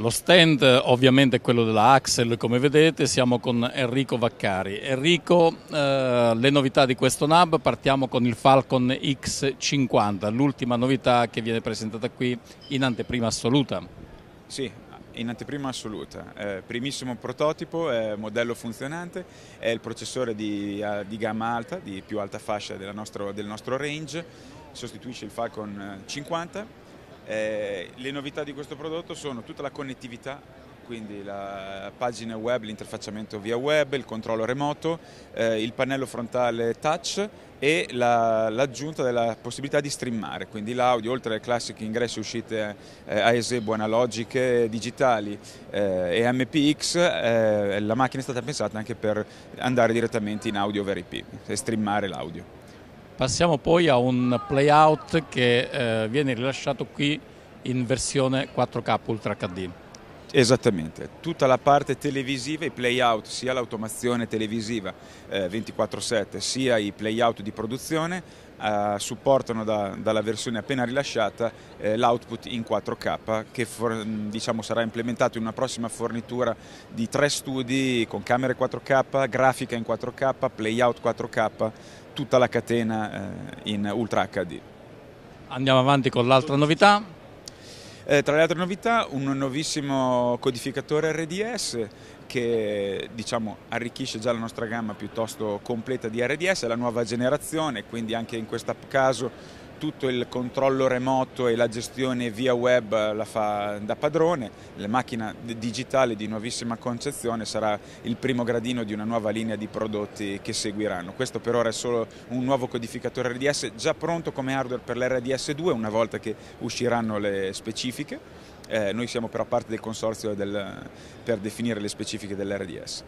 Lo stand ovviamente è quello della Axel, come vedete, siamo con Enrico Vaccari. Enrico, eh, le novità di questo NAB, partiamo con il Falcon X50, l'ultima novità che viene presentata qui in anteprima assoluta. Sì, in anteprima assoluta. Eh, primissimo prototipo, eh, modello funzionante, è il processore di, eh, di, gamma alta, di più alta fascia nostro, del nostro range, sostituisce il Falcon 50 eh, le novità di questo prodotto sono tutta la connettività, quindi la pagina web, l'interfacciamento via web, il controllo remoto, eh, il pannello frontale touch e la, l'aggiunta della possibilità di streamare, quindi l'audio oltre alle classiche ingressi e uscite eh, a esebo analogiche, digitali eh, e MPX, eh, la macchina è stata pensata anche per andare direttamente in audio over IP e streamare l'audio. Passiamo poi a un playout che eh, viene rilasciato qui in versione 4K Ultra HD. Esattamente, tutta la parte televisiva, i playout, sia l'automazione televisiva eh, 24/7 sia i playout di produzione eh, supportano da, dalla versione appena rilasciata eh, l'output in 4K che for, diciamo, sarà implementato in una prossima fornitura di tre studi con camere 4K, grafica in 4K, playout 4K, tutta la catena eh, in Ultra HD. Andiamo avanti con l'altra novità. Eh, tra le altre novità un nuovissimo codificatore RDS che diciamo, arricchisce già la nostra gamma piuttosto completa di RDS, la nuova generazione, quindi anche in questo caso tutto il controllo remoto e la gestione via web la fa da padrone, la macchina digitale di nuovissima concezione sarà il primo gradino di una nuova linea di prodotti che seguiranno. Questo per ora è solo un nuovo codificatore RDS già pronto come hardware per l'RDS2 una volta che usciranno le specifiche. Eh, noi siamo però parte del consorzio del, per definire le specifiche dell'RDS.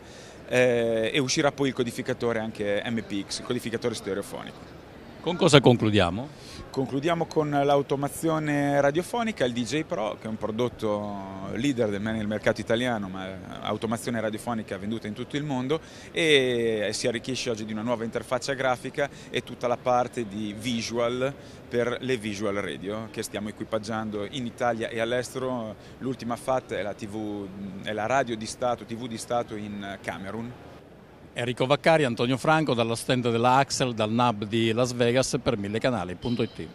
Eh, e uscirà poi il codificatore anche MPX, il codificatore stereofonico. Con cosa concludiamo? Concludiamo con l'automazione radiofonica, il DJ Pro, che è un prodotto leader nel mercato italiano, ma eh, automazione radiofonica venduta in tutto il mondo e eh, si arricchisce oggi di una nuova interfaccia grafica e tutta la parte di visual per le visual radio che stiamo equipaggiando in Italia e all'estero. L'ultima fatta è la, TV, è la radio di Stato, TV di Stato in Camerun Enrico Vaccari, Antonio Franco dalla stand della Axel, dal NAB di Las Vegas per millecanali.it.